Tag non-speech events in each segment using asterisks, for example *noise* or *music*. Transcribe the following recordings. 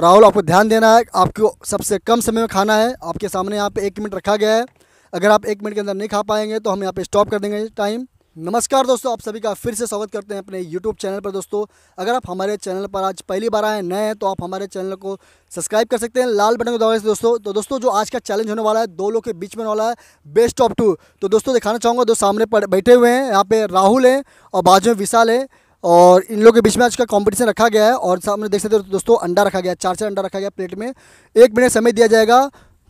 राहुल आपको ध्यान देना है आपको सबसे कम समय में खाना है आपके सामने यहाँ पे एक मिनट रखा गया है अगर आप एक मिनट के अंदर नहीं खा पाएंगे तो हम यहाँ पे स्टॉप कर देंगे टाइम नमस्कार दोस्तों आप सभी का फिर से स्वागत करते हैं अपने YouTube चैनल पर दोस्तों अगर आप हमारे चैनल पर आज पहली बार आए नए हैं तो आप हमारे चैनल को सब्सक्राइब कर सकते हैं लाल बटन को दबाए से दोस्तों तो दोस्तों जो आज का चैलेंज होने वाला है दो लोग के बीच में वाला है बेस्ट ऑफ टू तो दोस्तों दिखाना चाहूँगा दो सामने पर बैठे हुए हैं यहाँ पे राहुल हैं और बाजू में विशाल है और इन लोगों के बीच में आज का कॉम्पिटिशन रखा गया है और सामने देख सकते हो दोस्तों अंडा रखा गया चार चार अंडा रखा गया प्लेट में एक मिनट समय दिया जाएगा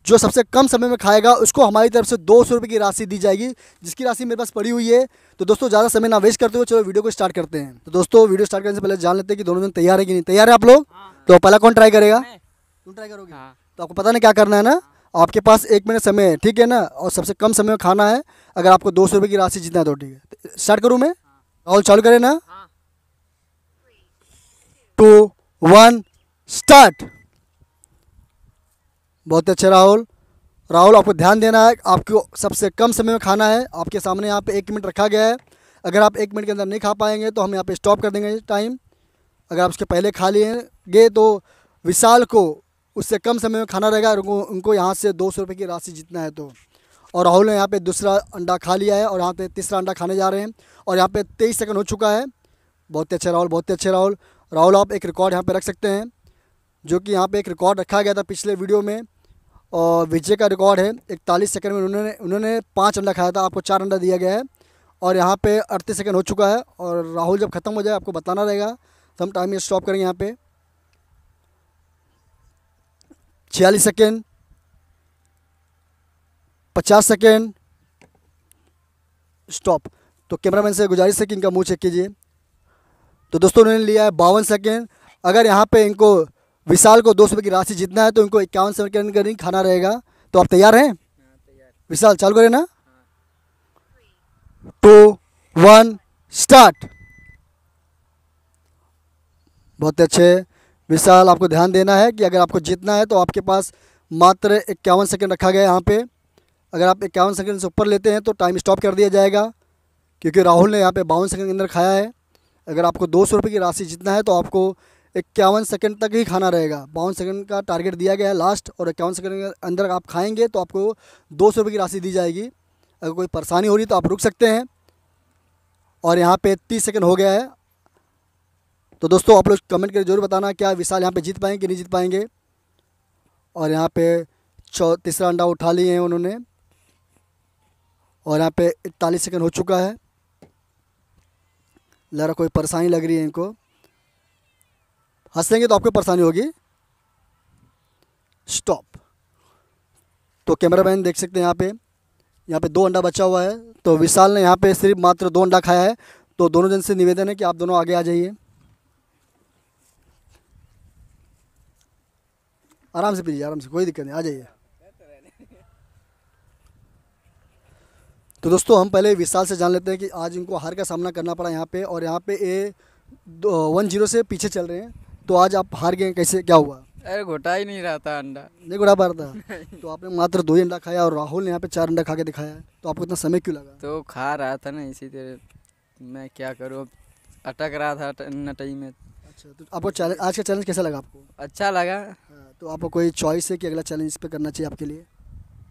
जो सबसे कम समय में खाएगा उसको हमारी तरफ से दो सौ रुपये की राशि दी जाएगी जिसकी राशि मेरे पास पड़ी हुई है तो दोस्तों ज़्यादा समय ना वेस्ट करते हुए चलो वीडियो को स्टार्ट करते हैं तो दोस्तों वीडियो स्टार्ट करने से पहले जान लेते हैं कि दोनों दिन तैयार है कि नहीं तैयार है आप लोग हाँ। तो पहला कौन ट्राई करेगा तुम ट्राई करोगे हाँ। तो आपको पता नहीं क्या करना है ना आपके पास एक मिनट समय है ठीक है ना और सबसे कम समय में खाना है अगर आपको दो सौ रुपये की राशि जीतना है तो ठीक है स्टार्ट तो करूँ मैं और हाँ। चालू करें ना टू वन स्टार्ट बहुत अच्छा राहुल राहुल आपको ध्यान देना है आपको सबसे कम समय में खाना है आपके सामने यहाँ पे एक मिनट रखा गया है अगर आप एक मिनट के अंदर नहीं खा पाएंगे तो हम यहाँ पे स्टॉप कर देंगे टाइम अगर आप उसके पहले खा लेंगे तो विशाल को उससे कम समय में खाना रहेगा उनको उनको यहाँ से दो सौ रुपये की राशि जीतना है तो और राहुल ने यहाँ पर दूसरा अंडा खा लिया है और यहाँ पर तीसरा अंडा खाने जा रहे हैं और यहाँ पर तेईस सेकेंड हो चुका है बहुत ही अच्छे राहुल बहुत ही अच्छे राहुल राहुल आप एक रिकॉर्ड यहाँ पे रख सकते हैं जो कि यहाँ पे एक रिकॉर्ड रखा गया था पिछले वीडियो में और विजय का रिकॉर्ड है इकतालीस सेकंड में उन्होंने उन्होंने पाँच अंडा खाया था आपको चार अंडा दिया गया है और यहाँ पे अड़तीस सेकंड हो चुका है और राहुल जब ख़त्म हो जाए आपको बताना रहेगा तो हम टाइम स्टॉप करेंगे यहाँ पे छियालीस सेकेंड पचास सेकेंड स्टॉप तो कैमरामैन से गुजारिश है कि इनका मुँह चेक कीजिए तो दोस्तों उन्होंने लिया है बावन सेकेंड अगर यहाँ पे इनको विशाल को दो सौ की राशि जीतना है तो इनको इक्यावन सेकेंड का रिंग खाना रहेगा तो आप तैयार हैं विशाल चालू करें ना टू वन स्टार्ट बहुत अच्छे विशाल आपको ध्यान देना है कि अगर आपको जीतना है तो आपके पास मात्र इक्यावन सेकेंड रखा गया है यहाँ पे अगर आप इक्यावन सेकेंड से ऊपर लेते हैं तो टाइम स्टॉप कर दिया जाएगा क्योंकि राहुल ने यहाँ पे बावन सेकेंड के अंदर खाया है अगर आपको दो सौ रुपये की राशि जीतना है तो आपको इक्यावन सेकंड तक ही खाना रहेगा बावन सेकंड का टारगेट दिया गया है लास्ट और इक्यावन सेकंड के अंदर आप खाएंगे तो आपको दो सौ रुपये की राशि दी जाएगी अगर कोई परेशानी हो रही तो आप रुक सकते हैं और यहाँ पे तीस सेकंड हो गया है तो दोस्तों आप लोग कमेंट करके जरूर बताना क्या विशाल यहाँ पर जीत पाएंगे कि नहीं जीत पाएंगे और यहाँ पर चौ तीसरा अंडा उठा लिए हैं उन्होंने और यहाँ पर इकतालीस सेकेंड हो चुका है लहरा कोई परेशानी लग रही है इनको हंसेंगे तो आपको परेशानी होगी स्टॉप तो कैमरा मैन देख सकते हैं यहाँ पे यहाँ पे दो अंडा बचा हुआ है तो विशाल ने यहाँ पे सिर्फ मात्र दो अंडा खाया है तो दोनों जन से निवेदन है कि आप दोनों आगे आ जाइए आराम से पीजिए आराम से कोई दिक्कत नहीं आ जाइए तो दोस्तों हम पहले विशाल से जान लेते हैं कि आज इनको हार का सामना करना पड़ा यहाँ पे और यहाँ पे ए वन जीरो से पीछे चल रहे हैं तो आज आप हार गए कैसे क्या हुआ अरे घोटा ही नहीं रहा था अंडा नहीं घोटा पा रहा था *laughs* तो आपने मात्र दो ही अंडा खाया और राहुल ने यहाँ पे चार अंडा खा के दिखाया तो आपको इतना समय क्यों लगा तो खा रहा था ना इसी तरह मैं क्या करूँ अटक रहा था नटई में अच्छा तो आपको चैलेंज आज का चैलेंज कैसा लगा आपको अच्छा लगा हाँ, तो आपको कोई चॉइस है कि अगला चैलेंज इस पर करना चाहिए आपके लिए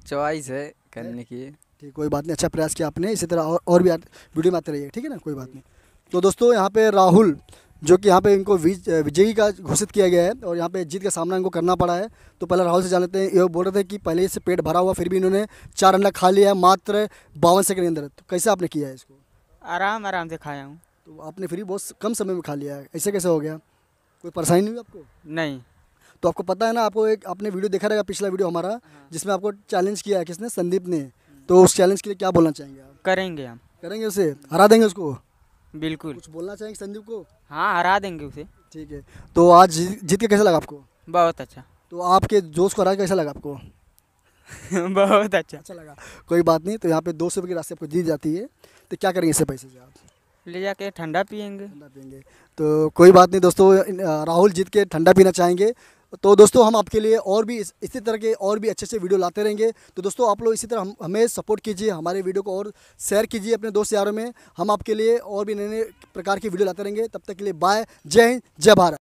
चॉइस है करने की ठीक कोई बात नहीं अच्छा प्रयास किया आपने इसी तरह और और भी वीडियो में आते रहिए ठीक है ना कोई बात नहीं तो दोस्तों यहाँ पे राहुल जो कि यहाँ पे इनको विजयी का घोषित किया गया है और यहाँ पे जीत का सामना इनको करना पड़ा है तो पहले राहुल से जान लेते हैं ये बोल रहे थे कि पहले से पेट भरा हुआ फिर भी इन्होंने चार अंडा खा लिया है मात्र बावन सेकंड के अंदर तो कैसे आपने किया है इसको आराम आराम से खाया हूँ तो आपने फिर भी बहुत कम समय में खा लिया है ऐसे कैसे हो गया कोई परेशानी नहीं हुई आपको नहीं तो आपको पता है ना आपको एक आपने वीडियो देखा रहेगा पिछला वीडियो हमारा हाँ। जिसमें आपको चैलेंज किया है किसने संदीप ने तो उस चैलेंज के लिए क्या बोलना चाहेंगे आप करेंगे हम करेंगे उसे हरा देंगे उसको बिल्कुल कुछ बोलना चाहेंगे संदीप को हाँ हरा देंगे उसे ठीक है तो आज जीत के कैसा लगा आपको बहुत अच्छा तो आपके जोश को हरा कैसा लगा आपको *laughs* बहुत अच्छा अच्छा लगा कोई बात नहीं तो यहाँ पे दो सौ की राशि आपको जीत जाती है तो क्या करेंगे इससे पैसे से आप ले जाके ठंडा पियेंगे ठंडा पियेंगे तो कोई बात नहीं दोस्तों राहुल जीत के ठंडा पीना चाहेंगे तो दोस्तों हम आपके लिए और भी इस, इसी तरह के और भी अच्छे से वीडियो लाते रहेंगे तो दोस्तों आप लोग इसी तरह हम हमें सपोर्ट कीजिए हमारे वीडियो को और शेयर कीजिए अपने दोस्त यारों में हम आपके लिए और भी नए नए प्रकार की वीडियो लाते रहेंगे तब तक के लिए बाय जय हिंद जय भारत